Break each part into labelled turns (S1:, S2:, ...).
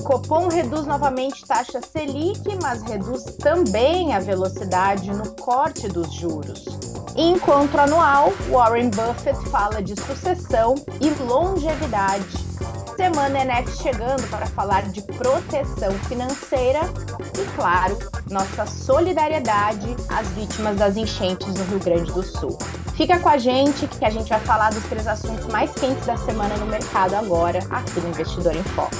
S1: Copom reduz novamente taxa Selic, mas reduz também a velocidade no corte dos juros. encontro anual, Warren Buffett fala de sucessão e longevidade. Semana Enet é chegando para falar de proteção financeira e, claro, nossa solidariedade às vítimas das enchentes no Rio Grande do Sul. Fica com a gente que a gente vai falar dos três assuntos mais quentes da semana no mercado agora, aqui no Investidor em Foco.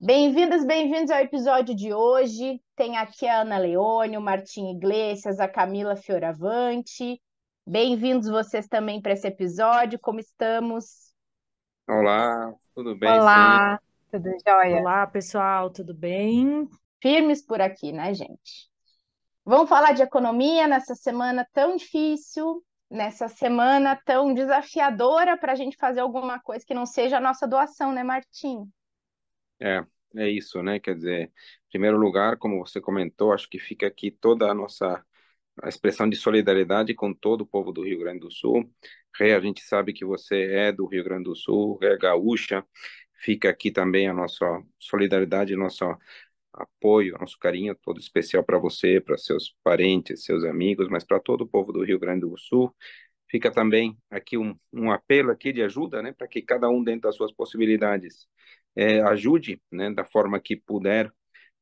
S1: Bem-vindas, bem-vindos ao episódio de hoje. Tem aqui a Ana Leone, o Martim Iglesias, a Camila Fioravante. Bem-vindos vocês também para esse episódio. Como estamos?
S2: Olá, tudo bem? Olá, sim? tudo
S1: jóia? Olá, pessoal, tudo bem? Firmes por aqui, né, gente? Vamos falar de economia nessa semana tão difícil, nessa semana tão desafiadora para a gente fazer alguma coisa que não seja a nossa doação, né, Martim?
S2: É, é isso, né? Quer dizer, em primeiro lugar, como você comentou, acho que fica aqui toda a nossa expressão de solidariedade com todo o povo do Rio Grande do Sul. Ré, a gente sabe que você é do Rio Grande do Sul, é gaúcha. Fica aqui também a nossa solidariedade, nosso apoio, nosso carinho todo especial para você, para seus parentes, seus amigos, mas para todo o povo do Rio Grande do Sul. Fica também aqui um, um apelo aqui de ajuda, né, para que cada um dentro das suas possibilidades é, ajude né, da forma que puder,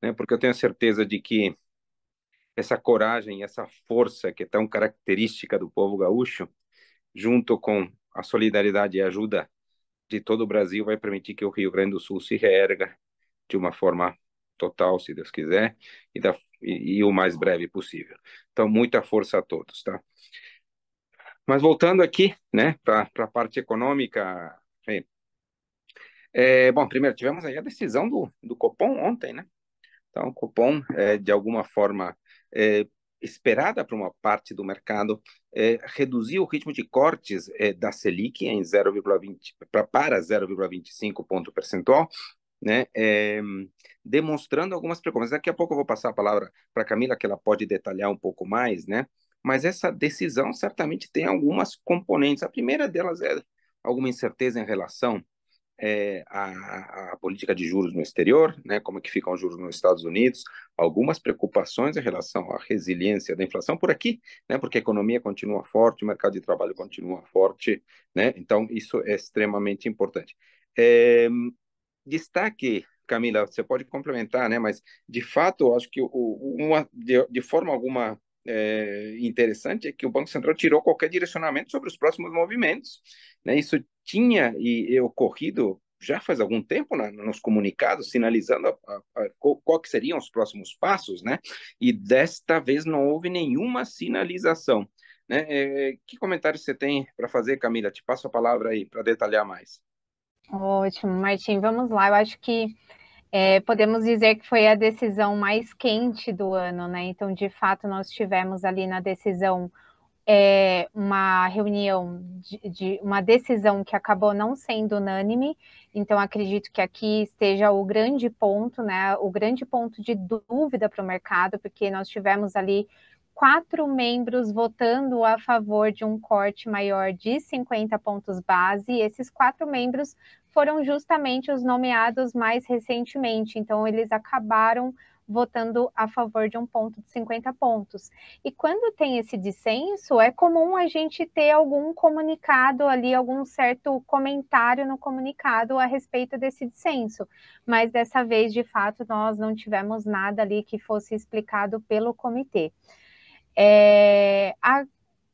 S2: né, porque eu tenho certeza de que essa coragem, essa força que é tão característica do povo gaúcho, junto com a solidariedade e ajuda de todo o Brasil, vai permitir que o Rio Grande do Sul se reerga de uma forma total, se Deus quiser, e, da, e, e o mais breve possível. Então, muita força a todos, tá? Mas voltando aqui, né, para a parte econômica, é, bom, primeiro tivemos aí a decisão do, do Copom ontem, né? Então, o Copom, é, de alguma forma é, esperada para uma parte do mercado, é, reduziu o ritmo de cortes é, da Selic em 0,20 pra, para 0,25 ponto percentual, né? É, demonstrando algumas preocupações. Daqui a pouco eu vou passar a palavra para Camila, que ela pode detalhar um pouco mais, né? Mas essa decisão certamente tem algumas componentes. A primeira delas é alguma incerteza em relação é, a, a, política de juros no exterior, né, como é que ficam os juros nos Estados Unidos, algumas preocupações em relação à resiliência da inflação por aqui, né, porque a economia continua forte, o mercado de trabalho continua forte, né, então isso é extremamente importante. É, destaque, Camila, você pode complementar, né, mas de fato, eu acho que o, uma, de, de forma alguma é, interessante é que o Banco Central tirou qualquer direcionamento sobre os próximos movimentos. Né? Isso tinha e, e ocorrido já faz algum tempo né, nos comunicados, sinalizando a, a, a, qual que seriam os próximos passos, né? E desta vez não houve nenhuma sinalização. Né? É, que comentário você tem para fazer, Camila? Te passo a palavra aí para detalhar mais.
S3: Ótimo, Martim, vamos lá. Eu acho que é, podemos dizer que foi a decisão mais quente do ano, né? Então, de fato, nós tivemos ali na decisão é, uma reunião de, de, uma decisão que acabou não sendo unânime, então acredito que aqui esteja o grande ponto, né? O grande ponto de dúvida para o mercado, porque nós tivemos ali quatro membros votando a favor de um corte maior de 50 pontos base, e esses quatro membros foram justamente os nomeados mais recentemente, então eles acabaram votando a favor de um ponto de 50 pontos. E quando tem esse dissenso, é comum a gente ter algum comunicado ali, algum certo comentário no comunicado a respeito desse dissenso. Mas dessa vez, de fato, nós não tivemos nada ali que fosse explicado pelo comitê. É, a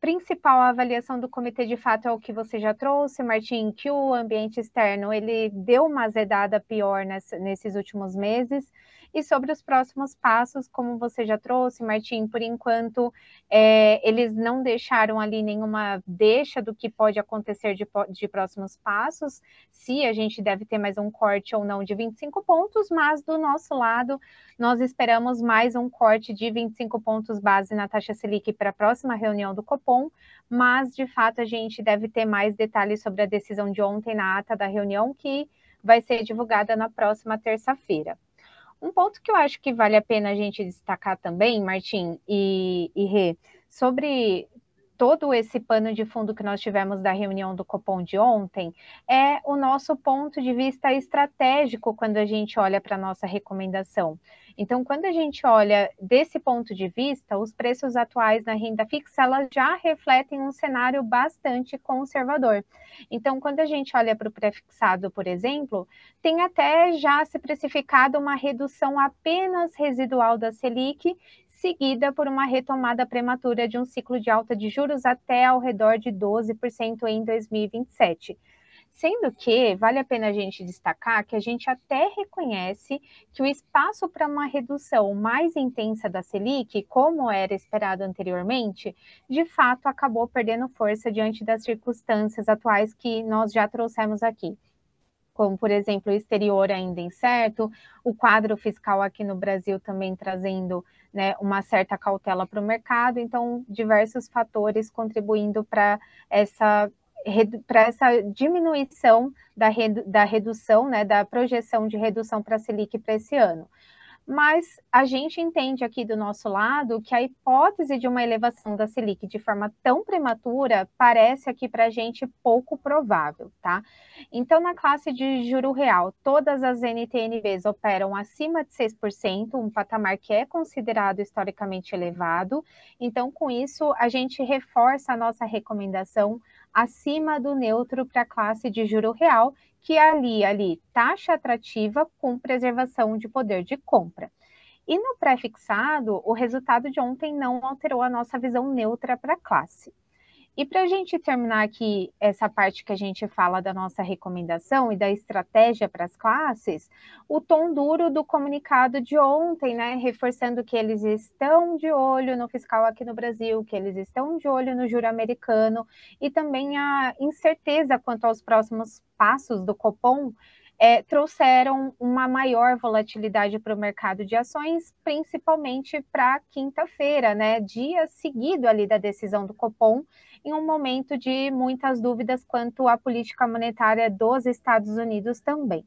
S3: principal avaliação do comitê de fato é o que você já trouxe, Martim, que o ambiente externo ele deu uma azedada pior nesses últimos meses. E sobre os próximos passos, como você já trouxe, Martim, por enquanto é, eles não deixaram ali nenhuma deixa do que pode acontecer de, de próximos passos, se a gente deve ter mais um corte ou não de 25 pontos, mas do nosso lado, nós esperamos mais um corte de 25 pontos base na taxa Selic para a próxima reunião do Copom, mas de fato a gente deve ter mais detalhes sobre a decisão de ontem na ata da reunião que vai ser divulgada na próxima terça-feira. Um ponto que eu acho que vale a pena a gente destacar também, Martim e, e Rê, sobre todo esse pano de fundo que nós tivemos da reunião do Copom de ontem é o nosso ponto de vista estratégico quando a gente olha para a nossa recomendação. Então, quando a gente olha desse ponto de vista, os preços atuais na renda fixa já refletem um cenário bastante conservador. Então, quando a gente olha para o prefixado, por exemplo, tem até já se precificado uma redução apenas residual da Selic, seguida por uma retomada prematura de um ciclo de alta de juros até ao redor de 12% em 2027. Sendo que vale a pena a gente destacar que a gente até reconhece que o espaço para uma redução mais intensa da Selic, como era esperado anteriormente, de fato acabou perdendo força diante das circunstâncias atuais que nós já trouxemos aqui como por exemplo o exterior ainda incerto, o quadro fiscal aqui no Brasil também trazendo né, uma certa cautela para o mercado, então diversos fatores contribuindo para essa para essa diminuição da, redu da redução, né, da projeção de redução para a Selic para esse ano mas a gente entende aqui do nosso lado que a hipótese de uma elevação da Selic de forma tão prematura parece aqui para a gente pouco provável, tá? Então, na classe de juro real, todas as NTNBs operam acima de 6%, um patamar que é considerado historicamente elevado. Então, com isso, a gente reforça a nossa recomendação acima do neutro para a classe de juro real, que alia ali taxa atrativa com preservação de poder de compra. E no pré-fixado, o resultado de ontem não alterou a nossa visão neutra para a classe. E para a gente terminar aqui essa parte que a gente fala da nossa recomendação e da estratégia para as classes, o tom duro do comunicado de ontem, né? Reforçando que eles estão de olho no fiscal aqui no Brasil, que eles estão de olho no juro americano e também a incerteza quanto aos próximos passos do Copom é, trouxeram uma maior volatilidade para o mercado de ações, principalmente para quinta-feira, né? Dia seguido ali da decisão do Copom, em um momento de muitas dúvidas quanto à política monetária dos Estados Unidos também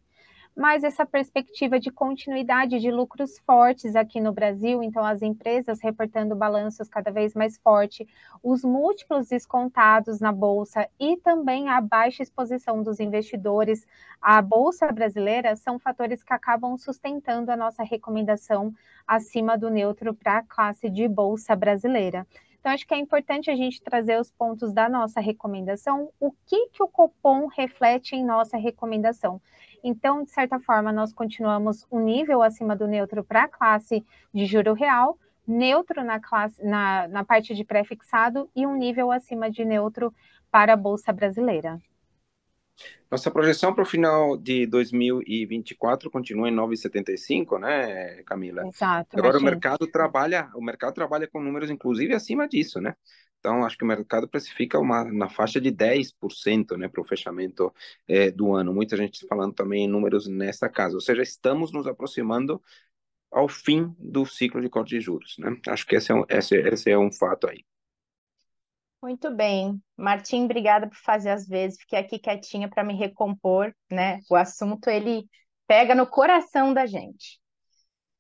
S3: mas essa perspectiva de continuidade de lucros fortes aqui no Brasil, então as empresas reportando balanços cada vez mais forte, os múltiplos descontados na bolsa e também a baixa exposição dos investidores à bolsa brasileira são fatores que acabam sustentando a nossa recomendação acima do neutro para a classe de bolsa brasileira. Então, acho que é importante a gente trazer os pontos da nossa recomendação, o que, que o Copom reflete em nossa recomendação. Então, de certa forma, nós continuamos um nível acima do neutro para a classe de juro real, neutro na, classe, na, na parte de pré-fixado e um nível acima de neutro para a Bolsa Brasileira.
S2: Nossa projeção para o final de 2024 continua em 9,75, né, Camila?
S3: Exato. Agora o mercado
S2: trabalha, o mercado trabalha com números inclusive acima disso, né? Então, acho que o mercado precifica uma, na faixa de 10% né, para o fechamento eh, do ano. Muita gente falando também em números nessa casa. Ou seja, estamos nos aproximando ao fim do ciclo de corte de juros. Né? Acho que esse é um, esse, esse é um fato aí.
S1: Muito bem. Martim, obrigada por fazer as vezes. Fiquei aqui quietinha para me recompor, né? O assunto ele pega no coração da gente.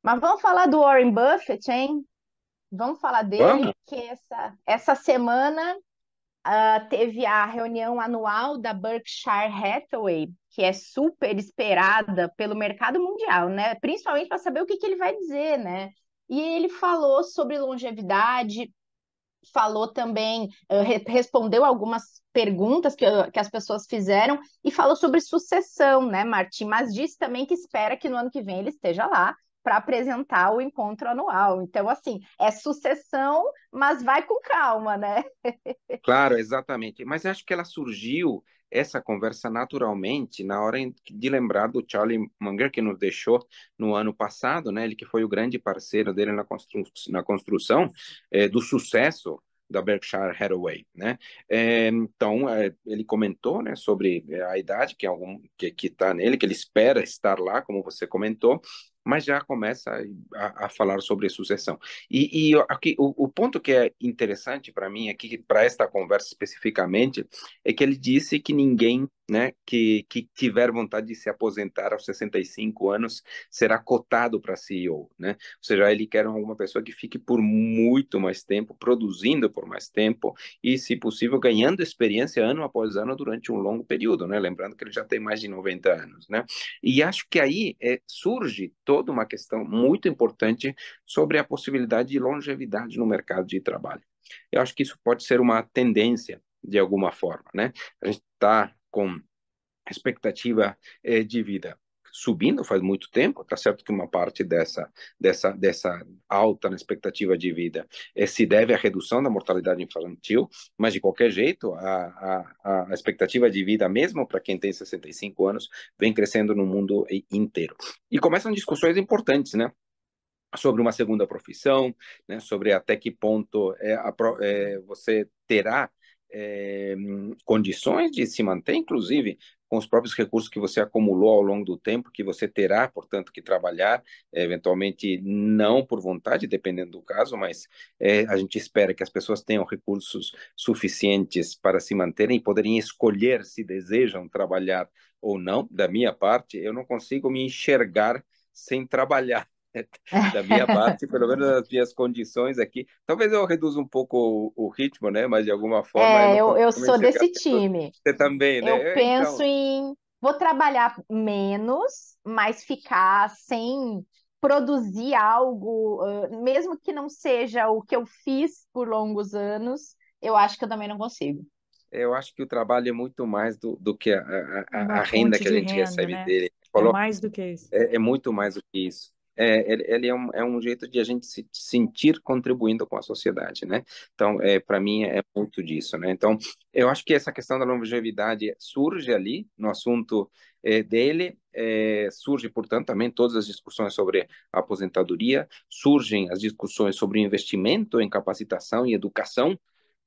S1: Mas vamos falar do Warren Buffett, hein? Vamos falar dele, vamos. que essa, essa semana uh, teve a reunião anual da Berkshire Hathaway, que é super esperada pelo mercado mundial, né? Principalmente para saber o que, que ele vai dizer, né? E ele falou sobre longevidade, falou também, eh, respondeu algumas perguntas que, eh, que as pessoas fizeram e falou sobre sucessão, né, Martim? Mas disse também que espera que no ano que vem ele esteja lá para apresentar o encontro anual. Então, assim, é sucessão, mas vai com calma, né? claro,
S2: exatamente. Mas acho que ela surgiu essa conversa naturalmente na hora de lembrar do Charlie Munger, que nos deixou no ano passado, né? ele que foi o grande parceiro dele na, constru na construção é, do sucesso da Berkshire Hathaway, né? É, então é, ele comentou, né, sobre a idade que é algum que que está nele, que ele espera estar lá, como você comentou, mas já começa a, a falar sobre sucessão. E, e aqui, o, o, ponto que é interessante para mim aqui, para esta conversa especificamente, é que ele disse que ninguém né, que, que tiver vontade de se aposentar aos 65 anos será cotado para CEO, né? Ou seja, ele quer alguma pessoa que fique por muito mais tempo, produzindo por mais tempo e, se possível, ganhando experiência ano após ano durante um longo período, né? Lembrando que ele já tem mais de 90 anos, né? E acho que aí é, surge toda uma questão muito importante sobre a possibilidade de longevidade no mercado de trabalho. Eu acho que isso pode ser uma tendência de alguma forma, né? A gente está com expectativa eh, de vida subindo faz muito tempo, tá certo que uma parte dessa dessa dessa alta na expectativa de vida eh, se deve à redução da mortalidade infantil, mas de qualquer jeito a, a, a expectativa de vida mesmo para quem tem 65 anos vem crescendo no mundo inteiro e começam discussões importantes, né? sobre uma segunda profissão, né, sobre até que ponto é, a, é, você terá é, condições de se manter, inclusive com os próprios recursos que você acumulou ao longo do tempo, que você terá, portanto, que trabalhar, eh, eventualmente não por vontade, dependendo do caso, mas é, a gente espera que as pessoas tenham recursos suficientes para se manterem e poderem escolher se desejam trabalhar ou não. Da minha parte, eu não consigo me enxergar sem trabalhar. da minha parte, pelo menos das minhas condições aqui. Talvez eu reduza um pouco o, o ritmo, né? Mas de alguma forma. É, eu, eu, eu sou desse time. Você também, né? Eu então penso então...
S1: em vou trabalhar menos, mas ficar sem produzir algo, mesmo que não seja o que eu fiz por longos anos, eu acho que eu também não consigo.
S2: Eu acho que o trabalho é muito mais do, do que a, a, a, renda que a gente renda, recebe né? dele. Coloca... É mais do que isso. É, é muito mais do que isso é, ele, é um, é um jeito de a gente se sentir contribuindo com a sociedade, né? Então, é, para mim, é muito disso, né? Então, eu acho que essa questão da longevidade surge ali, no assunto é, dele, é, surge, portanto, também todas as discussões sobre a aposentadoria, surgem as discussões sobre investimento em capacitação e educação,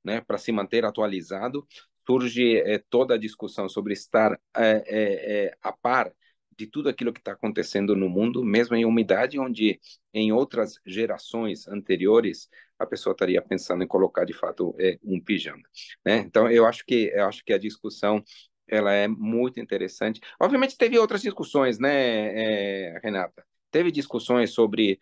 S2: né, para se manter atualizado, surge é, toda a discussão sobre estar é, é, é a par de tudo aquilo que está acontecendo no mundo, mesmo em uma idade onde, em outras gerações anteriores, a pessoa estaria pensando em colocar de fato é, um pijama. Né? Então, eu acho que eu acho que a discussão ela é muito interessante. Obviamente teve outras discussões, né, é, Renata? Teve discussões sobre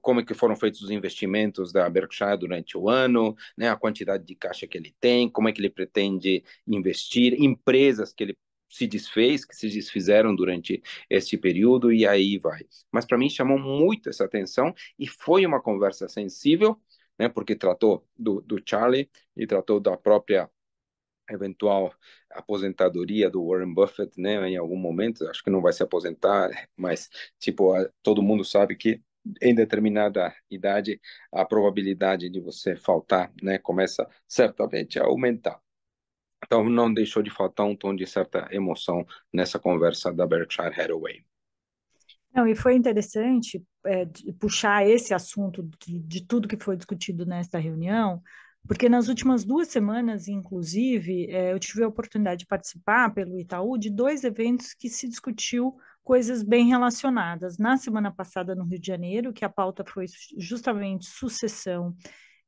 S2: como é que foram feitos os investimentos da Berkshire durante o ano, né, a quantidade de caixa que ele tem, como é que ele pretende investir, empresas que ele se desfez, que se desfizeram durante este período e aí vai. Mas para mim chamou muito essa atenção e foi uma conversa sensível, né, porque tratou do, do Charlie e tratou da própria eventual aposentadoria do Warren Buffett, né, em algum momento, acho que não vai se aposentar, mas tipo, todo mundo sabe que em determinada idade a probabilidade de você faltar, né, começa certamente a aumentar. Então não deixou de faltar um tom de certa emoção nessa conversa da Berkshire Hathaway.
S4: Não, e foi interessante é, puxar esse assunto de, de tudo que foi discutido nesta reunião, porque nas últimas duas semanas, inclusive, é, eu tive a oportunidade de participar pelo Itaú de dois eventos que se discutiu coisas bem relacionadas. Na semana passada, no Rio de Janeiro, que a pauta foi justamente sucessão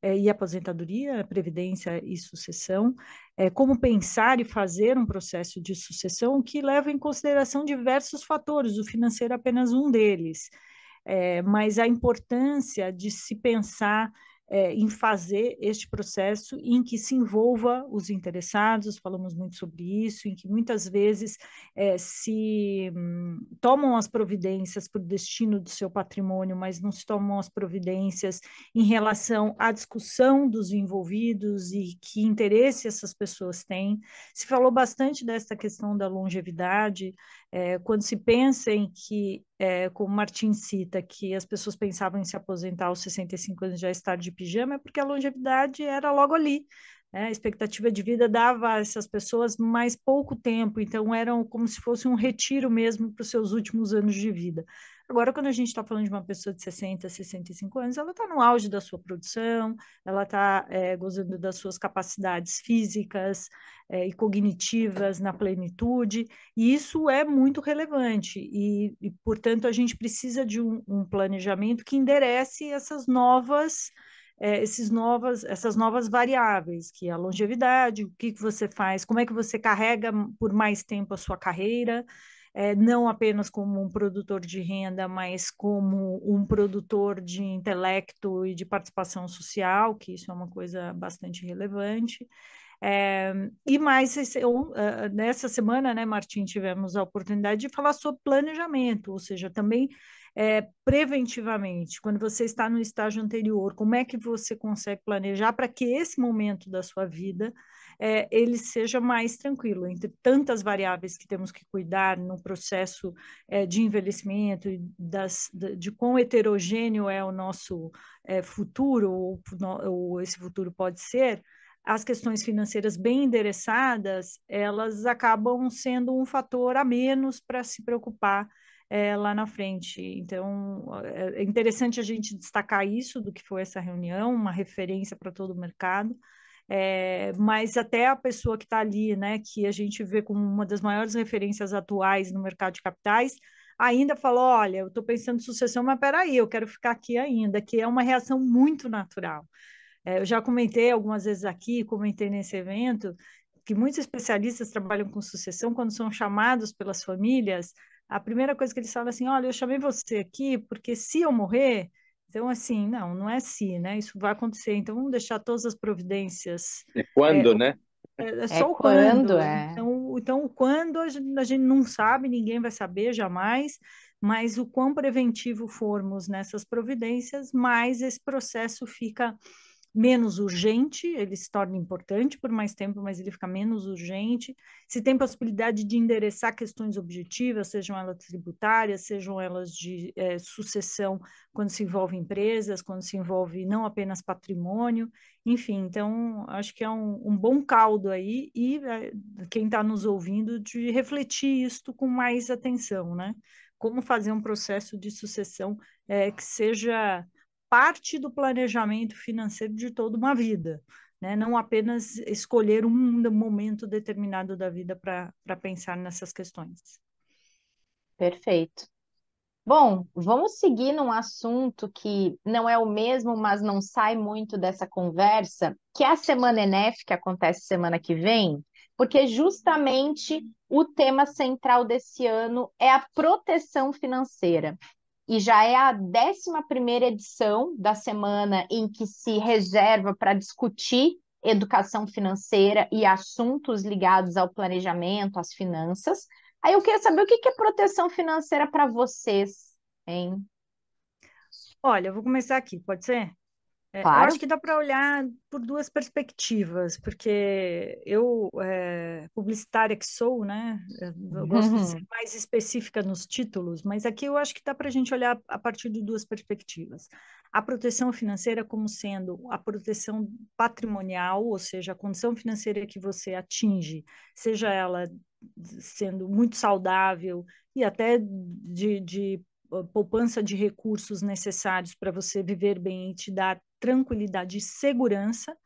S4: é, e aposentadoria, previdência e sucessão, é, como pensar e fazer um processo de sucessão que leva em consideração diversos fatores, o financeiro é apenas um deles, é, mas a importância de se pensar é, em fazer este processo em que se envolva os interessados, falamos muito sobre isso, em que muitas vezes é, se hum, tomam as providências para o destino do seu patrimônio, mas não se tomam as providências em relação à discussão dos envolvidos e que interesse essas pessoas têm. Se falou bastante desta questão da longevidade, é, quando se pensa em que, é, como Martin cita, que as pessoas pensavam em se aposentar aos 65 anos já estar de pijama, é porque a longevidade era logo ali, né? A expectativa de vida dava a essas pessoas mais pouco tempo, então eram como se fosse um retiro mesmo para os seus últimos anos de vida. Agora, quando a gente está falando de uma pessoa de 60, 65 anos, ela está no auge da sua produção, ela está é, eh, gozando das suas capacidades físicas é, e cognitivas na plenitude, e isso é muito relevante, e, e portanto, a gente precisa de um, um planejamento que enderece essas novas é, esses novas, essas novas variáveis, que é a longevidade, o que, que você faz, como é que você carrega por mais tempo a sua carreira, é, não apenas como um produtor de renda, mas como um produtor de intelecto e de participação social, que isso é uma coisa bastante relevante. É, e mais é, nessa semana, né, Martim, tivemos a oportunidade de falar sobre planejamento, ou seja, também é, preventivamente, quando você está no estágio anterior, como é que você consegue planejar para que esse momento da sua vida é, ele seja mais tranquilo, entre tantas variáveis que temos que cuidar no processo é, de envelhecimento, das, de, de quão heterogêneo é o nosso é, futuro, ou, ou esse futuro pode ser, as questões financeiras bem endereçadas, elas acabam sendo um fator a menos para se preocupar é, lá na frente. Então, é, é interessante a gente destacar isso do que foi essa reunião, uma referência para todo o mercado. É, mas até a pessoa que está ali, né, que a gente vê como uma das maiores referências atuais no mercado de capitais, ainda falou: olha, eu estou pensando em sucessão, mas peraí, eu quero ficar aqui ainda, que é uma reação muito natural. É, eu já comentei algumas vezes aqui, comentei nesse evento, que muitos especialistas trabalham com sucessão quando são chamados pelas famílias a primeira coisa que eles falam é assim, olha, eu chamei você aqui porque se eu morrer, então assim, não, não é se, assim, né? Isso vai acontecer. Então vamos deixar todas as providências.
S2: É quando, é, né?
S4: É, é, é só é o quando. quando é. Então, então o quando a gente, a gente não sabe, ninguém vai saber jamais. Mas o quão preventivo formos nessas providências, mais esse processo fica menos urgente, ele se torna importante por mais tempo, mas ele fica menos urgente. Se tem possibilidade de endereçar questões objetivas, sejam elas tributárias, sejam elas de é, sucessão, quando se envolve empresas, quando se envolve não apenas patrimônio, enfim. Então, acho que é um, um bom caldo aí e é, quem está nos ouvindo de refletir isto com mais atenção, né? Como fazer um processo de sucessão é, que seja parte do planejamento financeiro de toda uma vida, né? não apenas escolher um momento determinado da vida para pensar nessas questões. Perfeito. Bom,
S1: vamos seguir num assunto que não é o mesmo, mas não sai muito dessa conversa, que é a Semana Enef, que acontece semana que vem, porque justamente o tema central desse ano é a proteção financeira e já é a 11 edição da semana em que se reserva para discutir educação financeira e assuntos ligados ao planejamento, às finanças. Aí eu queria saber o que é proteção financeira para vocês,
S4: hein? Olha, eu vou começar aqui, pode ser? É, claro. Eu acho que dá para olhar por duas perspectivas, porque eu, é, publicitária que sou, né, eu gosto uhum. de ser uhum. mais específica nos títulos, mas aqui eu acho que dá para a gente olhar a partir de duas perspectivas. A proteção financeira como sendo a proteção patrimonial, ou seja, a condição financeira que você atinge, seja ela sendo muito saudável e até de, de poupança de recursos necessários para você viver bem e te dar tranquilidade e segurança,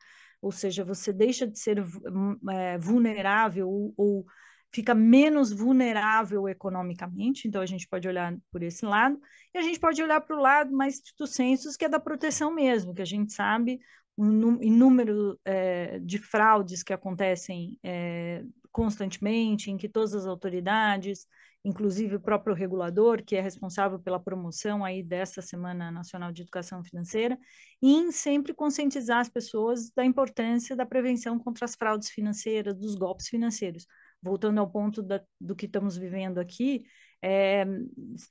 S4: ou seja, você deixa de ser hum, é, vulnerável ou, ou fica menos vulnerável economicamente, então a gente pode olhar por esse lado, e a gente pode olhar para o lado mais do census, que é da proteção mesmo, que a gente sabe o número é, de fraudes que acontecem é, constantemente, em que todas as autoridades inclusive o próprio regulador, que é responsável pela promoção aí desta Semana Nacional de Educação Financeira, e em sempre conscientizar as pessoas da importância da prevenção contra as fraudes financeiras, dos golpes financeiros voltando ao ponto da, do que estamos vivendo aqui, é,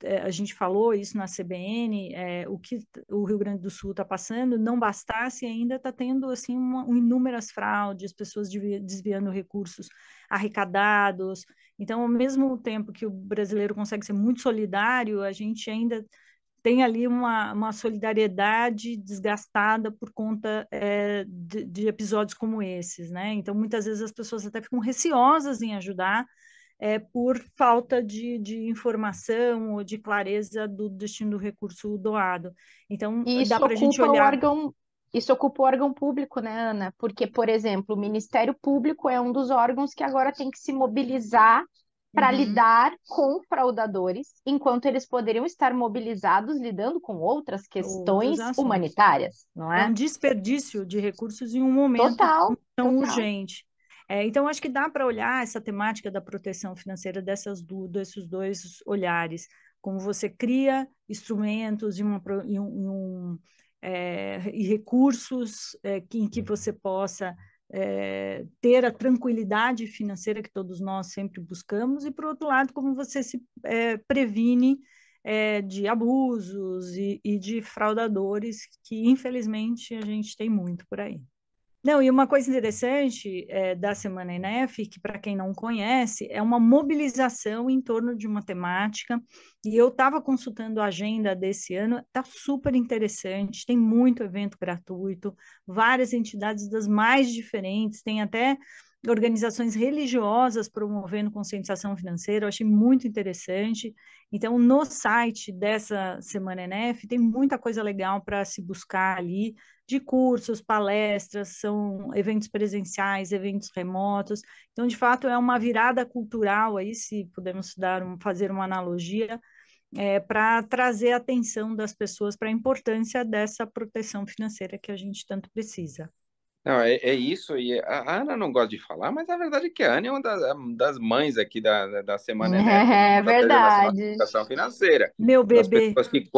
S4: é a gente falou isso na CBN, é, o que o Rio Grande do Sul está passando, não bastasse ainda está tendo assim uma, inúmeras fraudes, pessoas desviando recursos arrecadados. Então, ao mesmo tempo que o brasileiro consegue ser muito solidário, a gente ainda tem ali uma, uma solidariedade desgastada por conta é, de, de, episódios como esses, né? Então, muitas vezes as pessoas até ficam receosas em ajudar é, por falta de, de informação ou de clareza do destino do recurso doado. Então, Isso dá para a gente olhar...
S1: Órgão... Isso ocupa o órgão público, né, Ana? Porque, por exemplo, o Ministério Público é um dos órgãos que agora tem que se mobilizar para uhum. lidar com fraudadores, enquanto eles poderiam estar mobilizados
S4: lidando com outras questões humanitárias, não é? É um desperdício de recursos em um momento total, é tão total. urgente. É, então, acho que dá para olhar essa temática da proteção financeira dessas do, desses dois olhares, como você cria instrumentos e, uma, e, um, é, e recursos é, que, em que você possa é, ter a tranquilidade financeira que todos nós sempre buscamos, e por outro lado, como você se é, previne é, de abusos e, e de fraudadores, que infelizmente a gente tem muito por aí. Não, e uma coisa interessante é, da Semana INEF, que para quem não conhece, é uma mobilização em torno de uma temática, e eu estava consultando a agenda desse ano, está super interessante, tem muito evento gratuito, várias entidades das mais diferentes, tem até organizações religiosas promovendo conscientização financeira, eu achei muito interessante. Então, no site dessa Semana NF tem muita coisa legal para se buscar ali, de cursos, palestras, são eventos presenciais, eventos remotos. Então, de fato, é uma virada cultural aí, se pudermos dar um, fazer uma analogia, é, para trazer a atenção das pessoas para a importância dessa proteção financeira que a gente tanto precisa.
S2: Não, é, é, isso, e a Ana não gosta de falar, mas a verdade é que a Ana é uma das, das mães aqui da, da Semana Enétrica, É, da verdade. Educação financeira. Meu bebê. Que,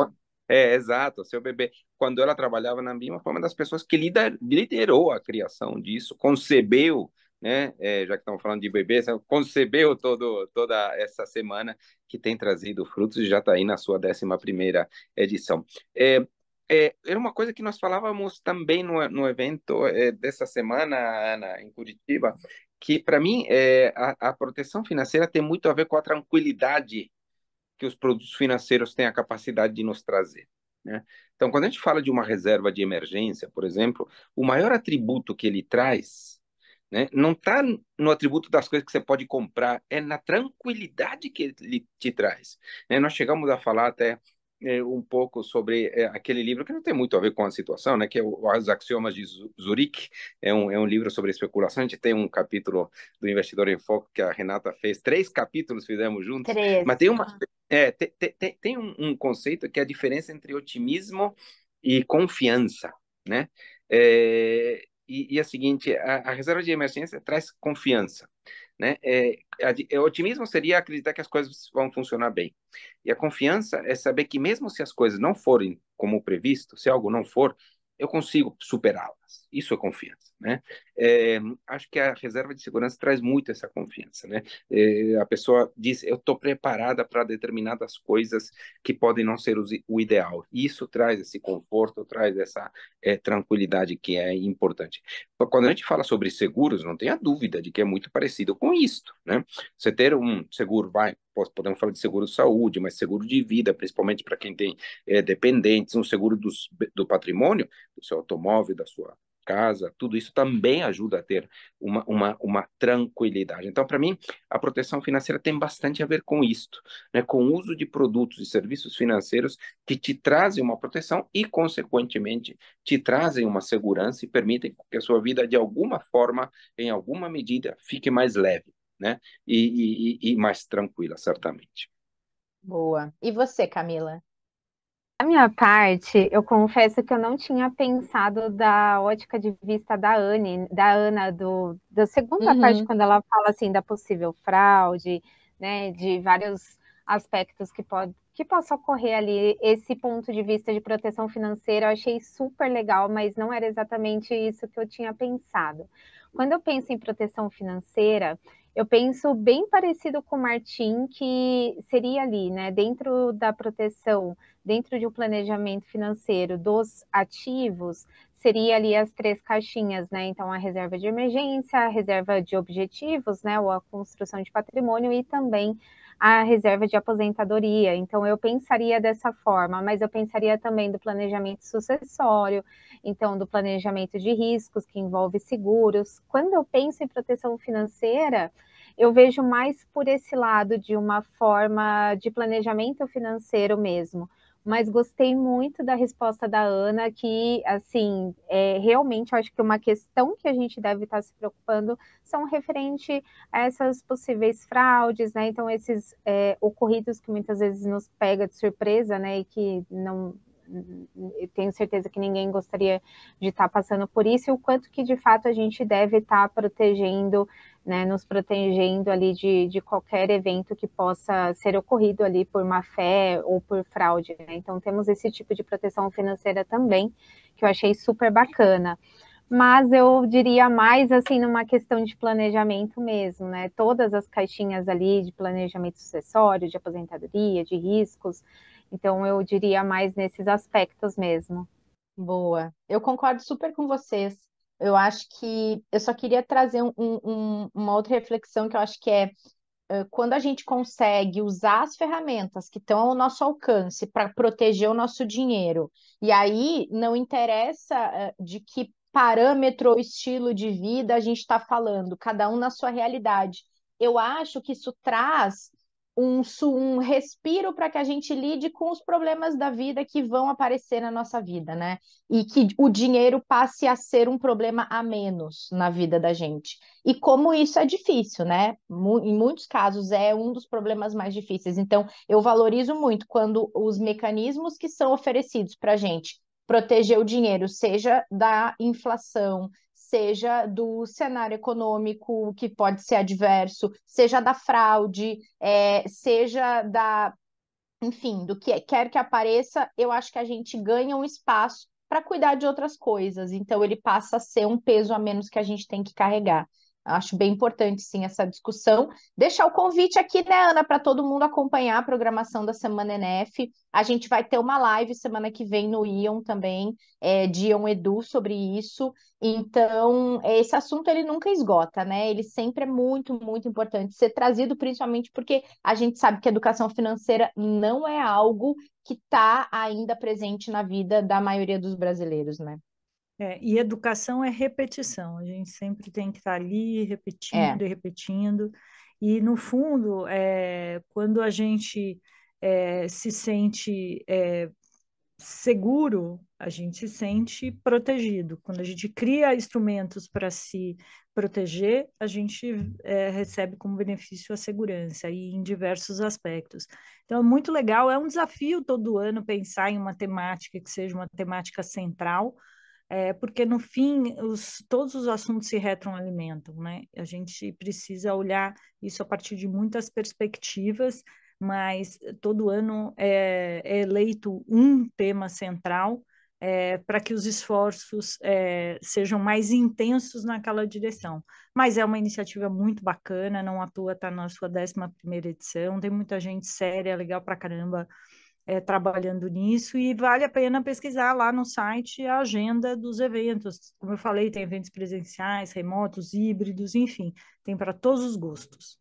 S2: é, exato, seu bebê. Quando ela trabalhava na BIMA, foi uma das pessoas que lider, liderou a criação disso, concebeu, né, é, já que estamos falando de bebê, né, concebeu todo, toda essa semana que tem trazido frutos e já está aí na sua 11 primeira edição. É, é, era uma coisa que nós falávamos também no, no evento é, dessa semana, Ana, em Curitiba, que para mim é, a, a, proteção financeira tem muito a ver com a tranquilidade que os produtos financeiros têm a capacidade de nos trazer. Né? Então, quando a gente fala de uma reserva de emergência, por exemplo, o maior atributo que ele traz né, não está no atributo das coisas que você pode comprar, é na tranquilidade que ele te traz. Né? Nós chegamos a falar até eh, um pouco sobre eh, aquele livro que não tem muito a ver com a situação, né? Que é o, As Axiomas de Zurich. É um, é um livro sobre especulação. A gente tem um capítulo do Investidor em Foco que a Renata fez. Três capítulos fizemos juntos. Três. Mas tem, uma, ah. é, tem, tem, tem um, um conceito que é a diferença entre otimismo e confiança, né? É, e, e é o seguinte, a, a reserva de emergência traz confiança. Né? É, é, otimismo seria acreditar que as coisas vão funcionar bem. E a confiança é saber que mesmo se as coisas não forem como previsto, se algo não for, eu consigo superá-la segurança. Isso é confiança, né? É, acho que a reserva de segurança traz muito essa confiança, né? É, a pessoa diz, eu estou preparada para determinadas coisas que podem não ser o, ideal. Isso traz esse conforto, traz essa é, tranquilidade que é importante. Quando a gente fala sobre seguros, não tenha dúvida de que é muito parecido com isto, né? Você ter um seguro, vai, podemos falar de seguro de saúde, mas seguro de vida, principalmente para quem tem é, dependentes, um seguro dos, do patrimônio, do seu automóvel, da sua casa, tudo isso também ajuda a ter uma, uma, uma tranquilidade. Então, para mim, a proteção financeira tem bastante a ver com isto, né? com o uso de produtos e serviços financeiros que te trazem uma proteção e, consequentemente, te trazem uma segurança e permitem que a sua vida, de alguma forma, em alguma medida, fique mais leve né? e, e, e mais tranquila, certamente.
S1: Boa. E você, Camila?
S3: Da minha parte, eu confesso que eu não tinha pensado da ótica de vista da Anne, da Ana, do, da segunda uhum. parte, quando ela fala assim da possível fraude, né? De vários aspectos que pode que possa ocorrer ali esse ponto de vista de proteção financeira, eu achei super legal, mas não era exatamente isso que eu tinha pensado. Quando eu penso em proteção financeira, eu penso bem parecido com o Martim, que seria ali, né, dentro da proteção, dentro de um planejamento financeiro dos ativos, seria ali as três caixinhas, né? Então a reserva de emergência, a reserva de objetivos, né, ou a construção de patrimônio e também a reserva de aposentadoria. Então, eu pensaria dessa forma, mas eu pensaria também do planejamento sucessório, então, do planejamento de riscos, que envolve seguros. Quando eu penso em proteção financeira, eu vejo mais por esse lado de uma forma de planejamento financeiro mesmo mas gostei muito da resposta da Ana, que, assim, é, realmente acho que uma questão que a gente deve estar se preocupando são referente a essas possíveis fraudes, né? Então, esses é, ocorridos que muitas vezes nos pega de surpresa, né? E que não, tenho certeza que ninguém gostaria de estar passando por isso, e o quanto que de fato a gente deve estar protegendo né, nos protegendo ali de, de qualquer evento que possa ser ocorrido ali por má fé ou por fraude. Né? Então temos esse tipo de proteção financeira também, que eu achei super bacana. Mas eu diria mais assim numa questão de planejamento mesmo, né? Todas as caixinhas ali de planejamento sucessório, de aposentadoria, de riscos. Então eu diria
S1: mais nesses aspectos mesmo. Boa. Eu concordo super com vocês. Eu acho que eu só queria trazer um, um, uma outra reflexão que eu acho que é eh, quando a gente consegue usar as ferramentas que estão ao nosso alcance para proteger o nosso dinheiro, e aí não interessa eh, de que parâmetro ou estilo de vida a gente está falando, cada um na sua realidade. Eu acho que isso traz um, um respiro para que a gente lide com os problemas da vida que vão aparecer na nossa vida, né? E que o dinheiro passe a ser um problema a menos na vida da gente. E como isso é difícil, né? Em muitos casos é um dos problemas mais difíceis. Então, eu valorizo muito quando os mecanismos que são oferecidos para a gente proteger o dinheiro, seja da inflação, seja do cenário econômico que pode ser adverso, seja da fraude, é, seja da, enfim, do que é, quer que apareça, eu acho que a gente ganha um espaço para cuidar de outras coisas. Então ele passa a ser um peso a menos que a gente tem que carregar. Acho bem importante, sim, essa discussão. Deixar o convite aqui, né, Ana, para todo mundo acompanhar a programação da Semana NF. A gente vai ter uma live semana que vem no Ion também, é, de Ion Edu, sobre isso. Então, esse assunto ele nunca esgota, né? Ele sempre é muito, muito importante ser trazido, principalmente porque a gente sabe que a educação financeira não é algo que está ainda presente na vida da maioria dos brasileiros, né?
S4: É, e educação é repetição, a gente sempre tem que estar tá ali é. repetindo é. e repetindo. E, no fundo, é, quando a gente é, se sente eh, seguro, a gente se sente protegido. Quando a gente cria instrumentos para se proteger, a gente é, recebe como benefício a segurança e em diversos aspectos. Então, é muito legal, é um desafio todo ano pensar em uma temática que seja uma temática central é, porque no fim os, todos os assuntos se retroalimentam, né? A gente precisa olhar isso a partir de muitas perspectivas, mas todo ano é, é eleito um tema central é, para que os esforços é, sejam mais intensos naquela direção. Mas é uma iniciativa muito bacana, não à toa está na sua 11 primeira edição, tem muita gente séria, legal para caramba é, trabalhando nisso e vale a pena pesquisar lá no site a agenda dos eventos. Como eu falei, tem eventos presenciais, remotos, híbridos, enfim, tem para todos os gostos.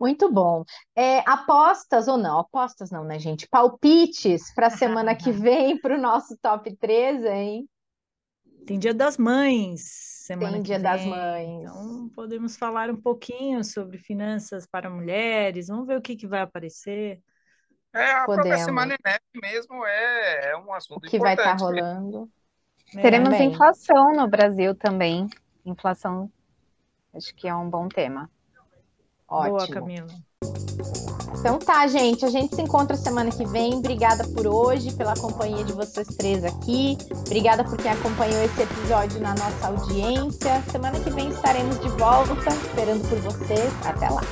S4: Muito
S1: bom. É, apostas ou não? Apostas não, né, gente? Palpites para a semana que vem para o nosso top 13, hein?
S4: Tem Dia das Mães. Semana Tem Dia vem. das Mães. Então, podemos falar um pouquinho sobre finanças para mulheres. Vamos ver o que, que vai aparecer. É, a Podemos. própria Semana Inep mesmo é, é, um assunto que tá importante. vai estar tá rolando. Né? Teremos
S3: inflação no Brasil também. Inflação, acho
S1: que é um bom tema.
S3: Ótimo. Boa, Camila.
S1: Então tá, gente. A gente se encontra semana que vem. Obrigada por hoje, pela companhia de vocês três aqui. Obrigada por quem acompanhou esse episódio na nossa audiência.
S4: Semana que vem estaremos de volta, esperando por vocês. Até lá.